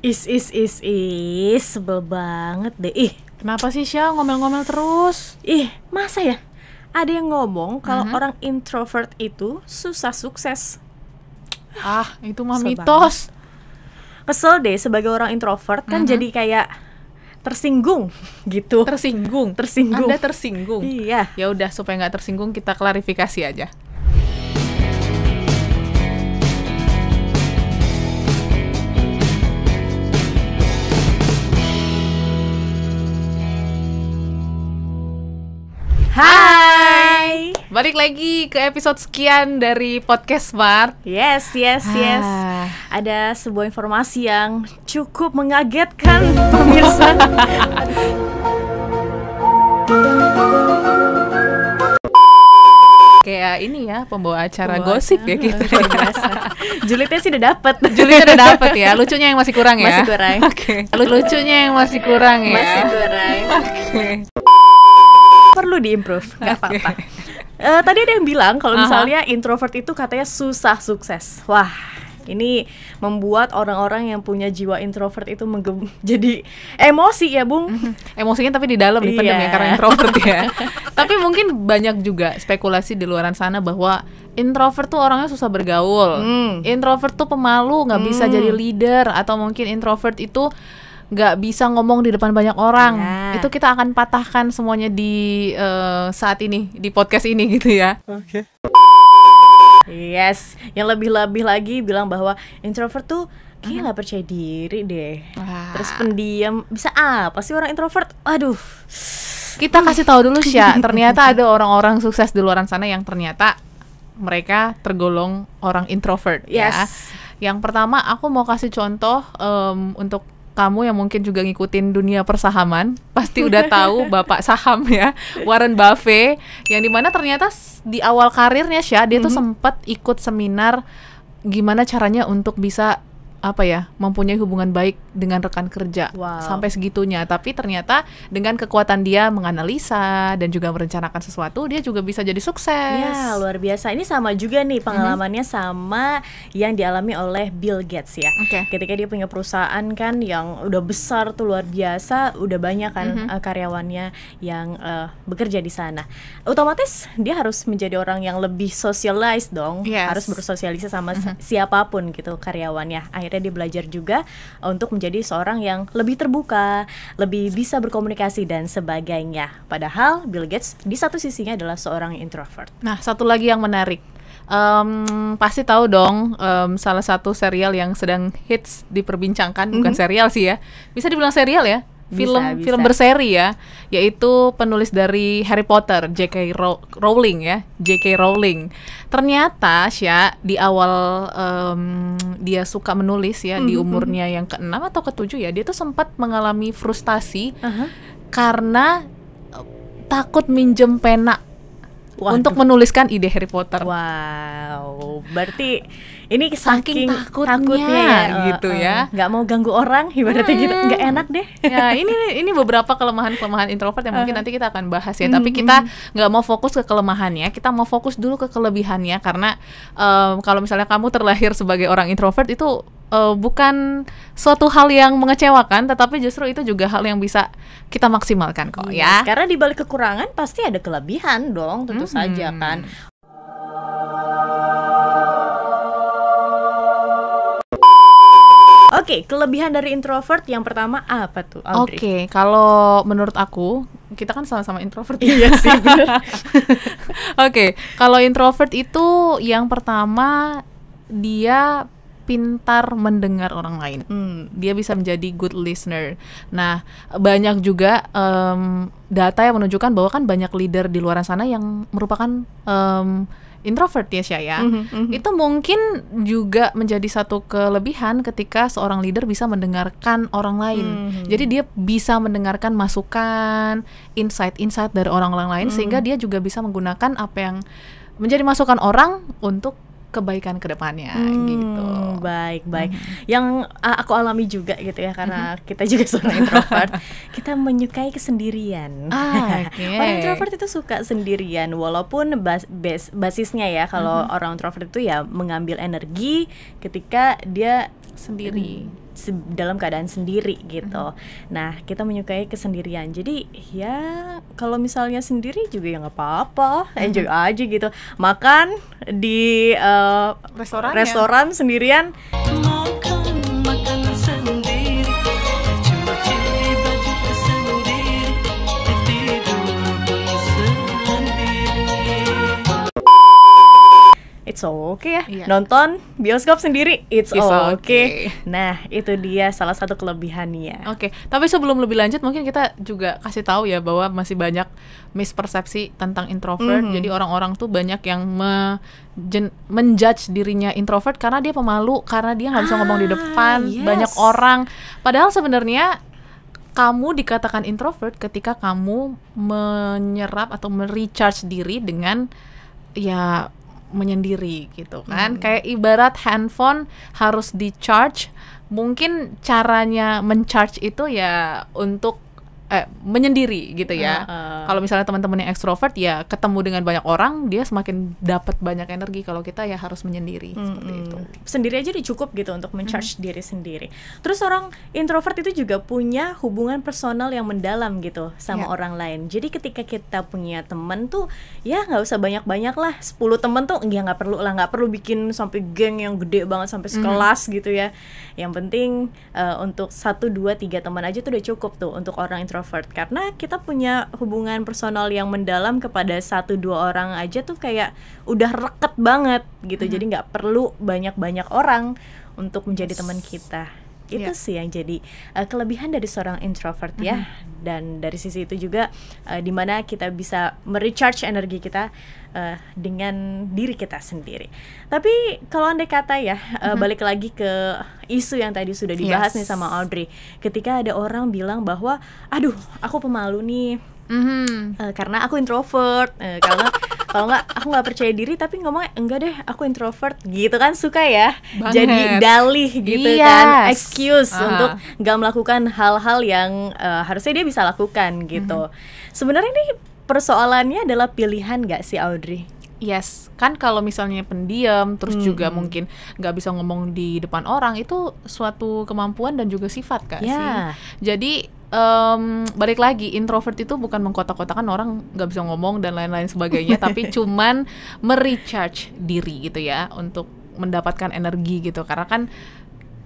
Is is is is sebel banget deh. Ih, kenapa sih Syah ngomel-ngomel terus? Ih, masa ya? Ada yang ngomong kalau uh-huh. orang introvert itu susah sukses. Ah, itu mah mitos. Kesel deh sebagai orang introvert kan uh-huh. jadi kayak tersinggung gitu. Tersinggung, tersinggung. Anda tersinggung. Iya. Ya udah supaya nggak tersinggung kita klarifikasi aja. Hai. Hai. Balik lagi ke episode sekian dari podcast Smart. Yes, yes, ah. yes. Ada sebuah informasi yang cukup mengagetkan pemirsa. kayak ini ya pembawa acara pembawa gosip ya acara. ya kita gitu. julitnya sih udah dapet julitnya udah dapet ya lucunya yang masih kurang ya masih kurang oke okay. lucunya yang masih kurang ya masih kurang oke okay perlu diimprove, nggak apa apa Okay. Uh, tadi ada yang bilang kalau misalnya uh -huh. introvert itu katanya susah sukses. Wah, ini membuat orang-orang yang punya jiwa introvert itu menggem jadi emosi ya bung mhm. emosinya tapi di dalam dipendam yeah. ya iya. karena introvert ya tapi mungkin banyak juga spekulasi di luaran sana bahwa introvert tuh orangnya susah bergaul mm. introvert tuh pemalu nggak mm. bisa hmm. jadi leader atau mungkin introvert itu nggak bisa ngomong di depan banyak orang. yeah. Itu kita akan patahkan semuanya di uh, saat ini di podcast ini gitu ya. Oke. Okay. Yes, yang lebih-lebih lagi bilang bahwa introvert tuh kayak nggak percaya diri deh. Wah. Terus pendiam bisa apa sih orang introvert? Aduh. Kita kasih tahu dulu sih ya, ternyata ada orang-orang sukses di luar sana yang ternyata mereka tergolong orang introvert ya. yes. ya. Yang pertama aku mau kasih contoh um, untuk kamu yang mungkin juga ngikutin dunia persahaman pasti udah tahu bapak saham ya Warren Buffett yang dimana ternyata di awal karirnya sih dia mm -hmm. tuh mhm. sempat ikut seminar gimana caranya untuk bisa apa ya mempunyai hubungan baik dengan rekan kerja wow. sampai segitunya tapi ternyata dengan kekuatan dia menganalisa dan juga merencanakan sesuatu dia juga bisa jadi sukses ya luar biasa ini sama juga nih mhm. pengalamannya mm -hmm. sama yang dialami oleh Bill Gates ya okay. ketika dia punya perusahaan kan yang udah besar tuh luar biasa udah banyak kan mm -hmm. karyawannya yang uh, bekerja di sana otomatis dia harus menjadi orang yang lebih socialize dong yes. harus bersosialisasi sama mm -hmm. siapapun gitu karyawannya akhirnya dia belajar juga untuk menjadi seorang yang lebih terbuka, lebih bisa berkomunikasi dan sebagainya. Padahal Bill Gates di satu sisinya adalah seorang introvert. Nah, satu lagi yang menarik um, pasti tahu dong um, salah satu serial yang sedang hits diperbincangkan mm -hmm. bukan mhm. serial sih ya bisa dibilang serial ya film bisa, film berseri ya, yaitu penulis dari Harry Potter J.K. Rowling ya, J.K. Rowling. Ternyata Sya di awal um, dia suka menulis ya mm -hmm. di mhm, umurnya mhm. yang keenam atau ketujuh ya, dia tuh sempat mengalami frustasi uh -huh. karena eh, takut minjem pena Waduh. untuk menuliskan ide Harry Potter. Wow, berarti ini saking, saking takutnya, takutnya gitu ya, gitu uh, ya nggak mau ganggu orang ibaratnya hmm. gitu nggak enak deh ya ini ini beberapa kelemahan kelemahan introvert yang mungkin uh. nanti kita akan bahas ya tapi kita nggak mau fokus ke kelemahannya kita mau fokus dulu ke kelebihannya karena um, kalau misalnya kamu terlahir sebagai orang introvert itu uh, bukan suatu hal yang mengecewakan, tetapi justru itu juga hal yang bisa kita maksimalkan kok iya, ya. Karena di balik kekurangan pasti ada kelebihan dong, tentu mm -hmm. saja kan. okay, kelebihan dari introvert yang pertama apa tuh Oke, okay, kalau menurut aku kita kan sama-sama introvert Iya sih, Oke, okay, kalau introvert itu yang pertama dia pintar mendengar orang lain. Hmm, dia bisa menjadi good listener. Nah, banyak juga um, data yang menunjukkan bahwa kan banyak leader di luar sana yang merupakan um, introvert ya saya, Mm -hmm, mm -hmm. Itu mungkin juga menjadi satu kelebihan ketika seorang leader bisa mendengarkan orang lain. Mm -hmm. Jadi dia bisa mendengarkan masukan, insight-insight dari orang-orang lain mm -hmm. sehingga dia juga bisa menggunakan apa yang menjadi masukan orang untuk kebaikan kedepannya hmm, gitu. Baik baik. Hmm. Yang uh, aku alami juga gitu ya karena hmm. kita juga seorang introvert. kita menyukai kesendirian. Ah, okay. orang introvert itu suka sendirian walaupun bas, bas basisnya ya kalau hmm. orang introvert itu ya mengambil energi ketika dia sendiri. Hmm dalam keadaan sendiri gitu. Mm-hmm. Nah, kita menyukai kesendirian. Jadi ya kalau misalnya sendiri juga ya nggak apa-apa, mm-hmm. Eh, enjoy aja gitu. Makan di uh, restoran restoran ya? sendirian. Mm-hmm. it's okay ya. Yeah. Nonton bioskop sendiri it's, it's okay. okay. Nah, itu dia salah satu kelebihannya. Oke, okay. tapi sebelum lebih lanjut mungkin kita juga kasih tahu ya bahwa masih banyak mispersepsi tentang introvert. Mm -hmm. Jadi orang-orang tuh banyak yang me menjudge dirinya introvert karena dia pemalu, karena dia nggak bisa ah, ngomong di ah, depan yes. banyak orang. Padahal sebenarnya kamu dikatakan introvert ketika kamu menyerap atau merecharge diri dengan ya menyendiri gitu kan hmm. kayak ibarat handphone harus di charge mungkin caranya mencharge itu ya untuk eh, menyendiri gitu ya. Uh, uh. Kalau misalnya teman-teman yang ekstrovert ya ketemu dengan banyak orang dia semakin dapat banyak energi. Kalau kita ya harus menyendiri hmm, seperti itu. Sendiri aja udah cukup gitu untuk mencharge hmm. diri sendiri. Terus orang introvert itu juga punya hubungan personal yang mendalam gitu sama yeah. orang lain. Jadi ketika kita punya temen tuh ya nggak usah banyak-banyak lah. 10 temen tuh ya nggak perlu lah nggak perlu bikin sampai geng yang gede banget sampai hmm. sekelas hmm. gitu ya. Yang penting uh, untuk satu dua tiga teman aja tuh udah cukup tuh untuk orang introvert introvert karena kita punya hubungan personal yang mendalam kepada satu dua orang aja tuh kayak udah reket banget gitu. Hmm. Jadi nggak perlu banyak-banyak orang untuk menjadi teman kita. Itu yeah. sih yang jadi uh, kelebihan dari seorang introvert mm -hmm. ya. Mhm. Dan dari sisi itu juga uh, eh, dimana kita bisa merecharge energi kita uh, dengan diri kita sendiri. Tapi kalau anda kata ya uh, mm -hmm. balik lagi ke isu yang tadi sudah dibahas yes. nih sama Audrey. Ketika ada orang bilang bahwa, aduh aku pemalu nih. Mm -hmm. uh, karena aku introvert, uh, karena kalau nggak aku nggak percaya diri tapi ngomong enggak deh aku introvert gitu kan suka ya Banget. jadi dalih gitu yes. Iya. kan excuse uh. untuk nggak melakukan hal-hal yang uh, harusnya dia bisa lakukan gitu mm -hmm. sebenarnya ini persoalannya adalah pilihan nggak sih Audrey Yes, kan kalau misalnya pendiam, terus hmm. juga mhm. mungkin nggak bisa ngomong di depan orang itu suatu kemampuan dan juga sifat kak yeah. sih. Jadi um, balik lagi introvert itu bukan mengkotak-kotakan orang nggak bisa ngomong dan lain-lain sebagainya tapi cuman merecharge diri gitu ya untuk mendapatkan energi gitu karena kan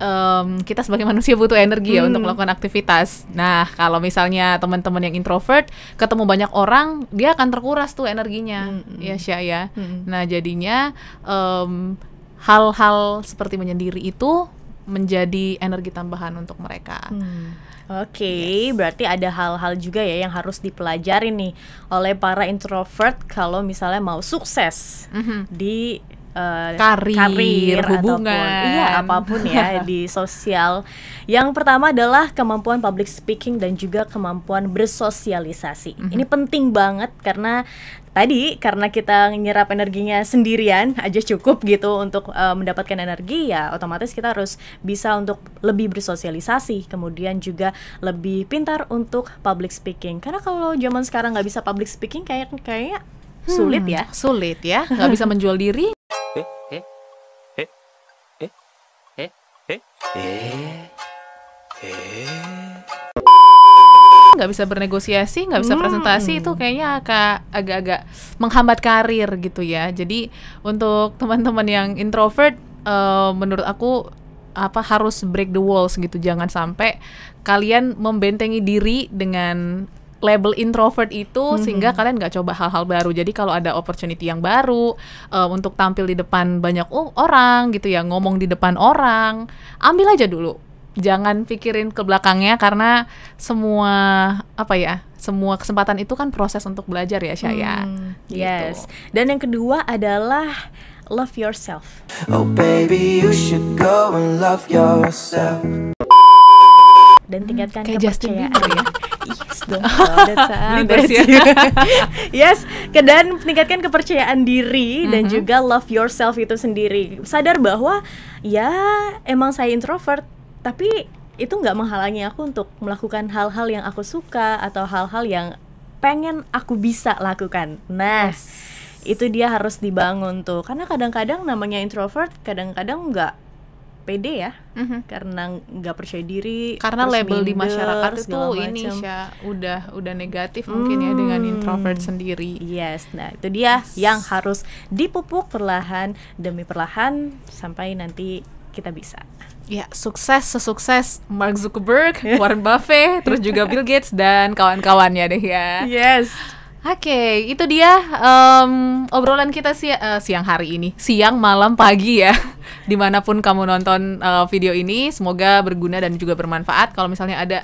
um, kita sebagai manusia butuh energi ya untuk hmm. melakukan aktivitas. Nah, kalau misalnya teman-teman yang introvert ketemu banyak orang, dia akan terkuras tuh energinya, hmm. ya Syah ya. Hmm. Nah, jadinya um, hal-hal seperti menyendiri itu menjadi energi tambahan untuk mereka. Hmm. Oke, okay, yes. berarti ada hal-hal juga ya yang harus dipelajari nih oleh para introvert kalau misalnya mau sukses mm -hmm. di uh, karir, karir hubungan ataupun, iya apapun ya di sosial. Yang pertama adalah kemampuan public speaking dan juga kemampuan bersosialisasi. Mm -hmm. Ini penting banget karena tadi karena kita nyerap energinya sendirian aja cukup gitu untuk uh, mendapatkan energi ya otomatis kita harus bisa untuk lebih bersosialisasi kemudian juga lebih pintar untuk public speaking karena kalau zaman sekarang nggak bisa public speaking kayak kayak hmm, sulit ya sulit ya nggak bisa menjual diri eh eh eh Gak bisa bernegosiasi, gak bisa hmm. presentasi itu kayaknya agak-agak menghambat karir gitu ya. Jadi untuk teman-teman yang introvert, uh, menurut aku apa harus break the walls gitu, jangan sampai kalian membentengi diri dengan label introvert itu mm -hmm. sehingga kalian nggak coba hal-hal baru. Jadi kalau ada opportunity yang baru uh, untuk tampil di depan banyak orang gitu ya, ngomong di depan orang, ambil aja dulu. Jangan pikirin ke belakangnya karena semua apa ya? Semua kesempatan itu kan proses untuk belajar ya, Syaya. Hmm, gitu. Yes. Dan yang kedua adalah love yourself. Oh baby, you should go and love yourself. Dan tingkatkan hmm, kayak kepercayaan. Justin Bieber ya dong. Oh, that's, that's yes, ke, dan meningkatkan kepercayaan diri mm -hmm. dan mm-hmm. juga love yourself itu sendiri. Sadar bahwa ya emang saya introvert, tapi itu nggak menghalangi aku untuk melakukan hal-hal yang aku suka atau hal-hal yang pengen aku bisa lakukan. Nah, yes. itu dia harus dibangun tuh. Karena kadang-kadang namanya introvert, kadang-kadang nggak pede ya mm -hmm. karena nggak percaya diri karena label minder, di masyarakat itu ini ya udah udah negatif hmm. mungkin ya hmm. dengan introvert sendiri yes nah itu dia yes. yang harus dipupuk perlahan demi perlahan sampai nanti kita bisa ya sukses sesukses Mark Zuckerberg Warren Buffett terus juga Bill Gates dan kawan-kawannya deh ya yes Oke, okay, itu dia um, obrolan kita si uh, siang hari ini, siang, malam, pagi ya, dimanapun kamu nonton uh, video ini, semoga berguna dan juga bermanfaat. Kalau misalnya ada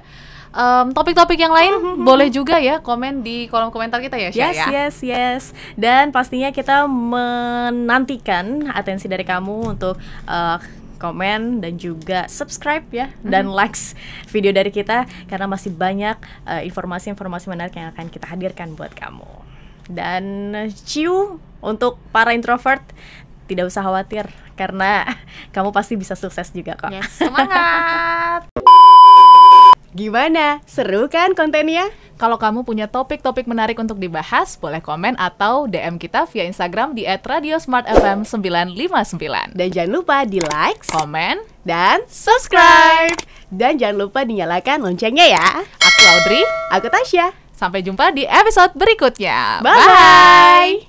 topik topik-topik yang lain boleh juga ya komen di kolom komentar kita ya Shay, yes, ya. Yes, yes, Dan pastinya kita menantikan atensi dari kamu untuk uh, komen dan juga subscribe ya mm-hmm. dan mhm. likes video dari kita karena masih banyak eh, informasi-informasi menarik yang akan kita hadirkan buat kamu. Dan ciu untuk para introvert tidak usah khawatir karena kamu pasti bisa sukses juga kok. Yes, semangat. Gimana? Seru kan kontennya? Kalau kamu punya topik-topik menarik untuk dibahas, boleh komen atau DM kita via Instagram di @radiosmartfm959. Dan jangan lupa di like, komen, dan subscribe. Dan jangan lupa dinyalakan loncengnya ya. Aku Audrey, aku Tasya. Sampai jumpa di episode berikutnya. Bye. -bye.